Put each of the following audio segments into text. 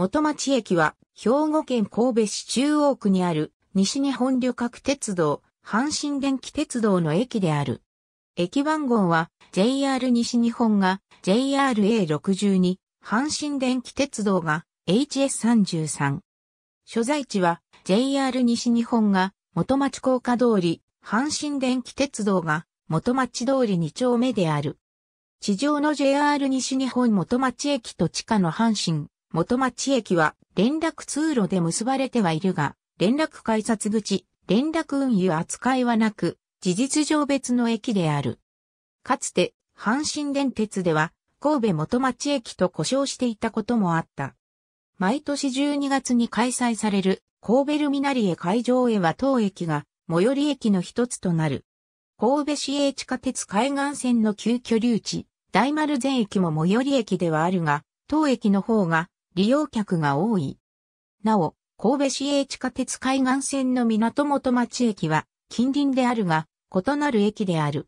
元町駅は、兵庫県神戸市中央区にある、西日本旅客鉄道、阪神電気鉄道の駅である。駅番号は、JR 西日本が JRA62、阪神電気鉄道が HS33。所在地は、JR 西日本が元町高架通り、阪神電気鉄道が元町通り2丁目である。地上の JR 西日本元町駅と地下の阪神元町駅は連絡通路で結ばれてはいるが、連絡改札口、連絡運輸扱いはなく、事実上別の駅である。かつて、阪神電鉄では、神戸元町駅と呼称していたこともあった。毎年12月に開催される神戸ルミナリエ会場へは当駅が最寄り駅の一つとなる。神戸市営地下鉄海岸線の急居留地、大丸全駅も最寄り駅ではあるが、当駅の方が利用客が多い。なお、神戸市営地下鉄海岸線の港元町駅は近隣であるが、異なる駅である。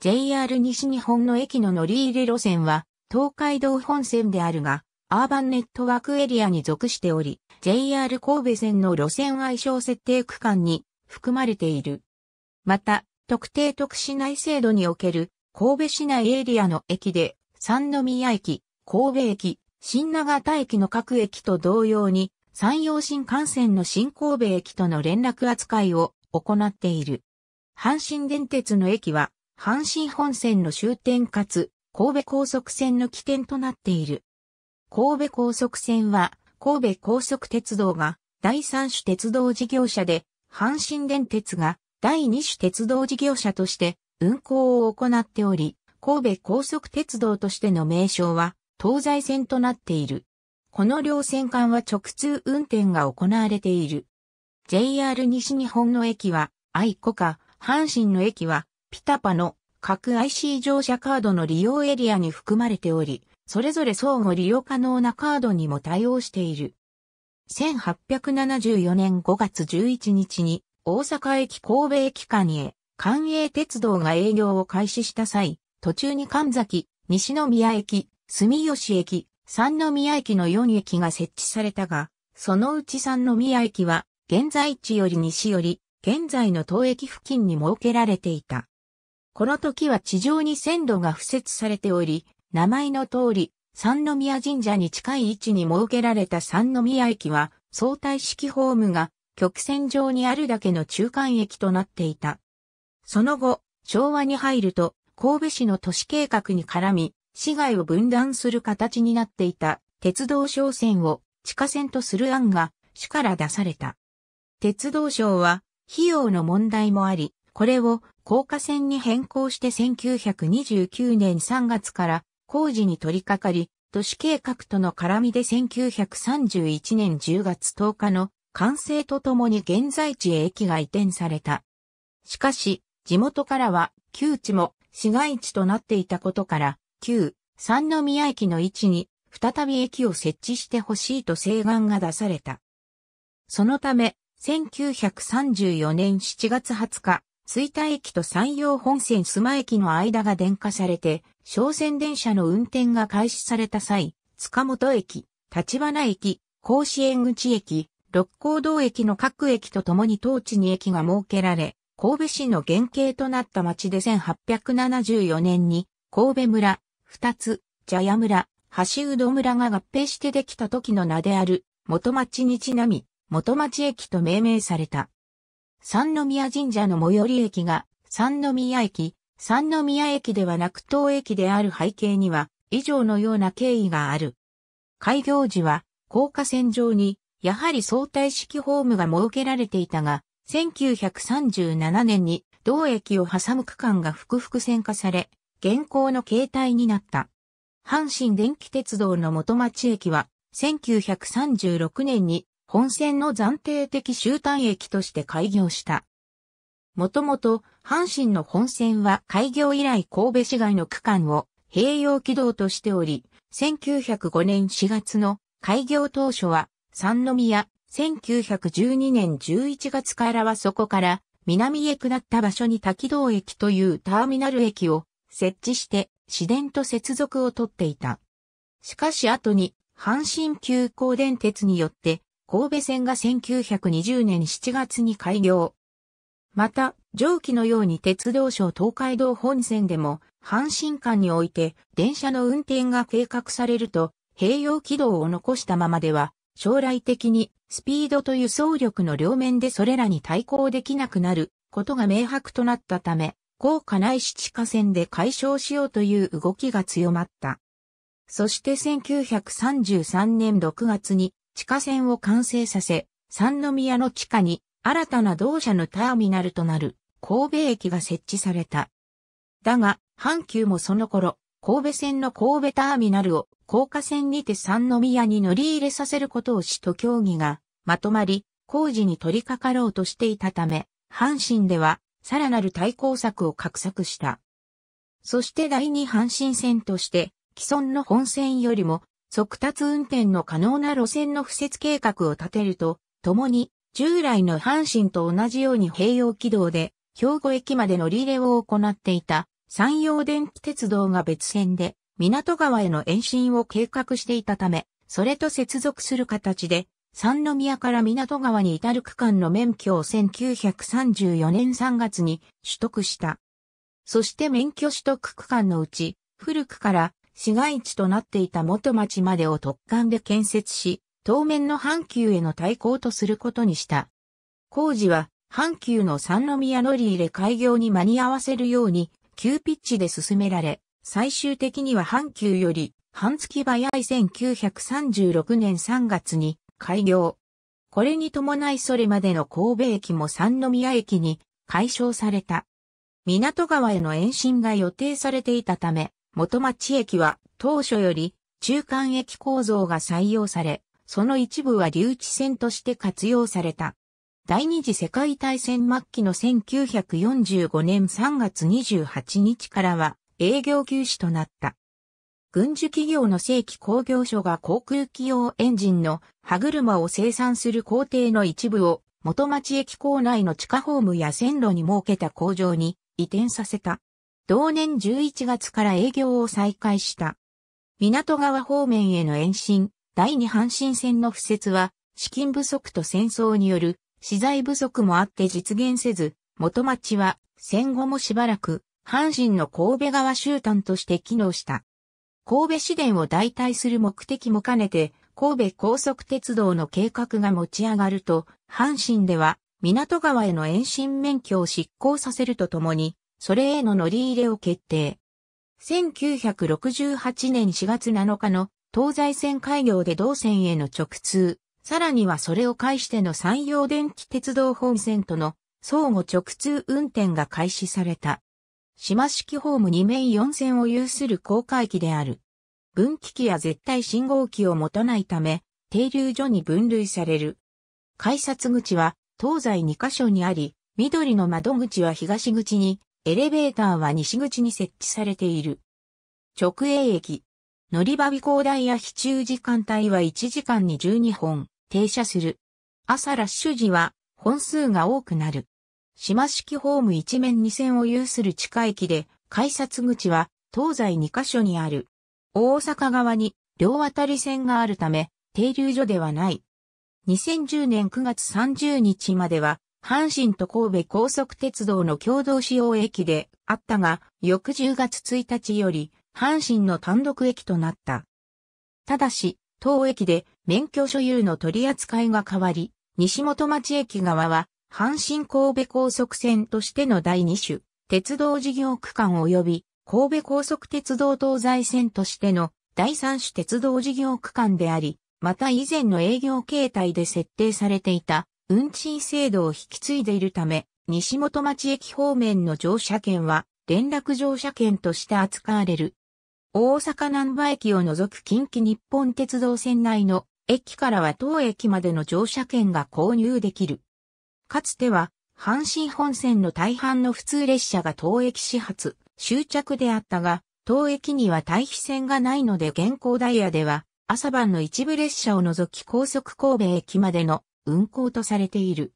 JR 西日本の駅の乗り入れ路線は、東海道本線であるが、アーバンネットワークエリアに属しており、JR 神戸線の路線愛称設定区間に含まれている。また、特定特市内制度における神戸市内エリアの駅で、三宮駅、神戸駅、新長田駅の各駅と同様に、山陽新幹線の新神戸駅との連絡扱いを行っている。阪神電鉄の駅は、阪神本線の終点かつ、神戸高速線の起点となっている。神戸高速線は、神戸高速鉄道が第三種鉄道事業者で、阪神電鉄が第二種鉄道事業者として運行を行っており、神戸高速鉄道としての名称は東西線となっている。この両線間は直通運転が行われている。JR 西日本の駅は、愛子か、阪神の駅は、ピタパの各 IC 乗車カードの利用エリアに含まれており、それぞれ相互利用可能なカードにも対応している。1874年5月11日に大阪駅神戸駅間へ関営鉄道が営業を開始した際、途中に神崎、西宮駅、住吉駅、三宮駅の4駅が設置されたが、そのうち三宮駅は、現在地より西より、現在の当駅付近に設けられていた。この時は地上に線路が付設されており、名前の通り、三宮神社に近い位置に設けられた三宮駅は、相対式ホームが曲線上にあるだけの中間駅となっていた。その後、昭和に入ると、神戸市の都市計画に絡み、市街を分断する形になっていた鉄道商船を地下線とする案が市から出された。鉄道省は費用の問題もあり、これを高架線に変更して1929年3月から工事に取り掛かり、都市計画との絡みで1931年10月10日の完成とともに現在地へ駅が移転された。しかし、地元からは、旧地も市街地となっていたことから、旧三宮駅の位置に再び駅を設置してほしいと請願が出された。そのため、1934年7月20日、水田駅と山陽本線須磨駅の間が電化されて、商船電車の運転が開始された際、塚本駅、立花駅、甲子園口駅、六甲道駅の各駅とともに当地に駅が設けられ、神戸市の原型となった町で1874年に神戸村二つ、茶屋村、橋うど村が合併してできた時の名である、元町にちなみ、元町駅と命名された。三宮神社の最寄り駅が、三宮駅、三宮駅ではなく東駅である背景には、以上のような経緯がある。開業時は、高架線上に、やはり相対式ホームが設けられていたが、1937年に同駅を挟む区間が複々線化され、現行の形態になった。阪神電気鉄道の元町駅は、1936年に本線の暫定的終端駅として開業した。もともと、阪神の本線は開業以来神戸市街の区間を併用軌道としており、1905年4月の開業当初は、三宮、1912年11月からはそこから、南へ下った場所に滝道駅というターミナル駅を設置して市電と接続をとっていた。しかし後に阪神急行電鉄によって神戸線が1920年7月に開業。また、上記のように鉄道省東海道本線でも阪神間において電車の運転が計画されると併用軌道を残したままでは将来的にスピードと輸送力の両面でそれらに対抗できなくなることが明白となったため高下内市地下線で解消しようという動きが強まった。そして1933年6月に地下線を完成させ、三宮の地下に新たな同社のターミナルとなる神戸駅が設置された。だが、阪急もその頃、神戸線の神戸ターミナルを高架線にて三宮に乗り入れさせることをし。と協議がまとまり、工事に取り掛かろうとしていたため、阪神ではさらなる対抗策を画策した。そして第二阪神線として、既存の本線よりも、速達運転の可能な路線の敷設計画を立てると、ともに、従来の阪神と同じように併用軌道で、兵庫駅まで乗り入れを行っていた、山陽電気鉄道が別線で、港川への延伸を計画していたため、それと接続する形で、三宮から港川に至る区間の免許を1934年3月に取得した。そして免許取得区間のうち、古くから市街地となっていた元町までを突貫で建設し、当面の阪急への対抗とすることにした。工事は阪急の三宮乗り入れ開業に間に合わせるように、急ピッチで進められ、最終的には阪急より半月早い1936年3月に開業。これに伴いそれまでの神戸駅も三宮駅に解消された。港川への延伸が予定されていたため、元町駅は当初より中間駅構造が採用され、その一部は留置線として活用された。第二次世界大戦末期の1945年3月28日からは営業休止となった。軍需企業の正規工業所が航空機用エンジンの歯車を生産する工程の一部を元町駅構内の地下ホームや線路に設けた工場に移転させた。同年11月から営業を再開した。港川方面への延伸、第二阪神線の敷設は、資金不足と戦争による資材不足もあって実現せず、元町は戦後もしばらく阪神の神戸川集団として機能した。神戸市電を代替する目的も兼ねて、神戸高速鉄道の計画が持ち上がると、阪神では、港川への延伸免許を執行させるとともに、それへの乗り入れを決定。1968年4月7日の東西線開業で同線への直通、さらにはそれを介しての山陽電気鉄道本線との相互直通運転が開始された。島式ホーム2面4線を有する航海機である。分岐器や絶対信号機を持たないため、停留所に分類される。改札口は東西2カ所にあり、緑の窓口は東口に、エレベーターは西口に設置されている。直営駅。乗り場尾行台や非中時間帯は1時間に12本停車する。朝ラッシュ時は本数が多くなる。島式ホーム一面二線を有する地下駅で、改札口は東西二カ所にある。大阪側に両渡り線があるため、停留所ではない。2010年9月30日までは、阪神と神戸高速鉄道の共同使用駅であったが、翌10月1日より、阪神の単独駅となった。ただし、当駅で免許所有の取り扱いが変わり、西本町駅側は阪神神戸高速線としての第2種、鉄道事業区間及び神戸高速鉄道東西線としての第3種鉄道事業区間であり、また以前の営業形態で設定されていた運賃制度を引き継いでいるため、西本町駅方面の乗車券は連絡乗車券として扱われる。大阪南波駅を除く近畿日本鉄道線内の駅からは当駅までの乗車券が購入できる。かつては、阪神本線の大半の普通列車が当駅始発、終着であったが、当駅には対比線がないので現行ダイヤでは、朝晩の一部列車を除き高速神戸駅までの運行とされている。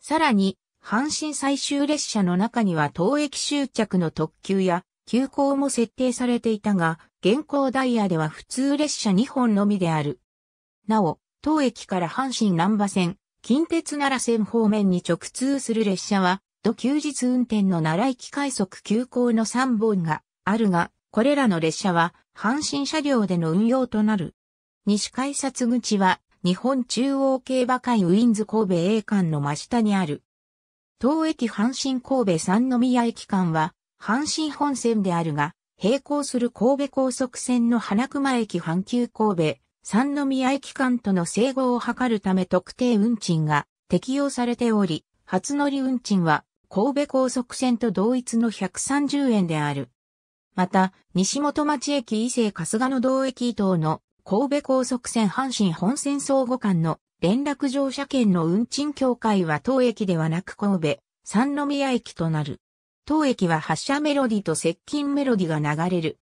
さらに、阪神最終列車の中には当駅終着の特急や急行も設定されていたが、現行ダイヤでは普通列車2本のみである。なお、当駅から阪神南波線、近鉄奈良線方面に直通する列車は、土休日運転の奈良駅快速急行の3本があるが、これらの列車は、阪神車両での運用となる。西改札口は、日本中央競馬会ウィンズ神戸 A 館の真下にある。当駅阪神神戸三宮駅間は、阪神本線であるが、並行する神戸高速線の花熊駅阪急神戸、三宮駅間との整合を図るため特定運賃が適用されており、初乗り運賃は神戸高速線と同一の130円である。また、西本町駅伊勢春日の道駅等の神戸高速線阪神本線相互間の連絡乗車券の運賃協会は当駅ではなく神戸、三宮駅となる。当駅は発車メロディと接近メロディが流れる。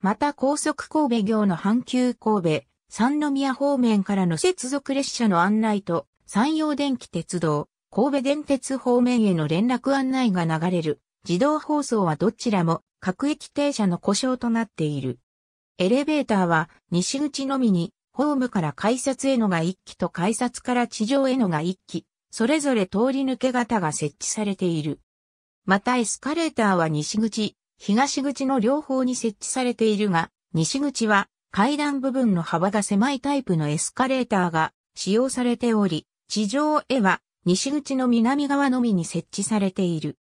また高速神戸行の阪急神戸、三宮方面からの接続列車の案内と、山陽電気鉄道、神戸電鉄方面への連絡案内が流れる。自動放送はどちらも各駅停車の故障となっている。エレベーターは西口のみに、ホームから改札へのが1機と改札から地上へのが1機、それぞれ通り抜け型が設置されている。またエスカレーターは西口、東口の両方に設置されているが、西口は階段部分の幅が狭いタイプのエスカレーターが使用されており、地上へは西口の南側のみに設置されている。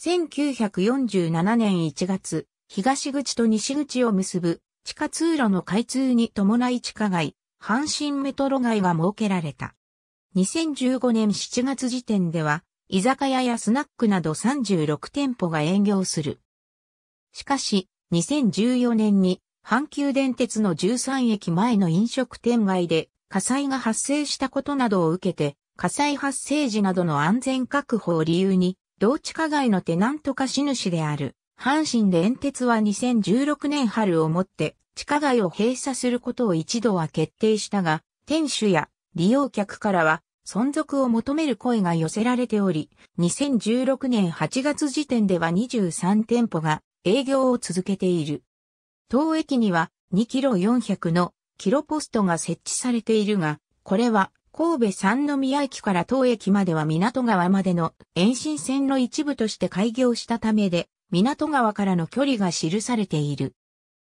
1947年1月、東口と西口を結ぶ地下通路の開通に伴い地下街、阪神メトロ街が設けられた。2015年7月時点では、居酒屋やスナックなど36店舗が営業する。しかし、2014年に阪急電鉄の13駅前の飲食店街で火災が発生したことなどを受けて、火災発生時などの安全確保を理由に、同地下街のテナント貸主である、阪神電鉄は2016年春をもって、地下街を閉鎖することを一度は決定したが、店主や利用客からは、存続を求める声が寄せられており、2016年8月時点では23店舗が営業を続けている。当駅には2キロ400のキロポストが設置されているが、これは神戸三宮駅から当駅までは港川までの延伸線の一部として開業したためで、港川からの距離が記されている。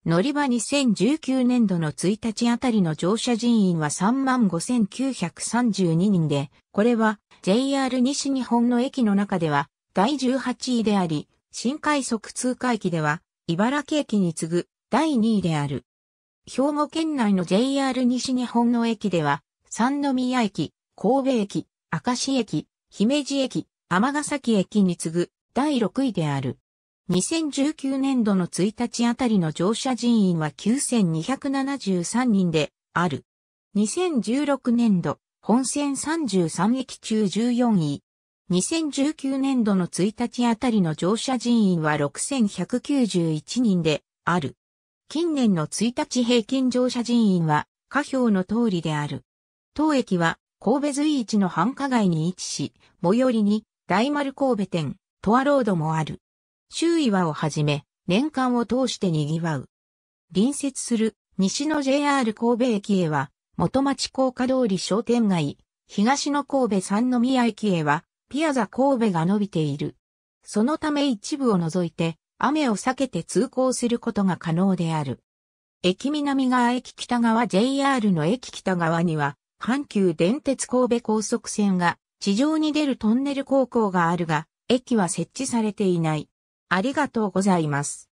乗り場2019年度の1日あたりの乗車人員は35,932人で、これは JR 西日本の駅の中では第18位であり、新快速通過駅では茨城駅に次ぐ第2位である。兵庫県内の JR 西日本の駅では、三宮駅、神戸駅、明石駅、姫路駅、尼崎駅に次ぐ第6位である。2019年度の1日あたりの乗車人員は9273人である。2016年度、本線33駅中14位。2019年度の1日あたりの乗車人員は6191人である。近年の1日平均乗車人員は、下表の通りである。当駅は、神戸随一の繁華街に位置し、最寄りに、大丸神戸店、トアロードもある。周囲はをはじめ、年間を通して賑わう。隣接する西の JR 神戸駅へは、元町高架通り商店街、東の神戸三宮駅へは、ピアザ神戸が伸びている。そのため一部を除いて、雨を避けて通行することが可能である。駅南側駅北側 JR の駅北側には、阪急電鉄神戸高速線が地上に出るトンネル高校があるが、駅は設置されていない。ありがとうございます。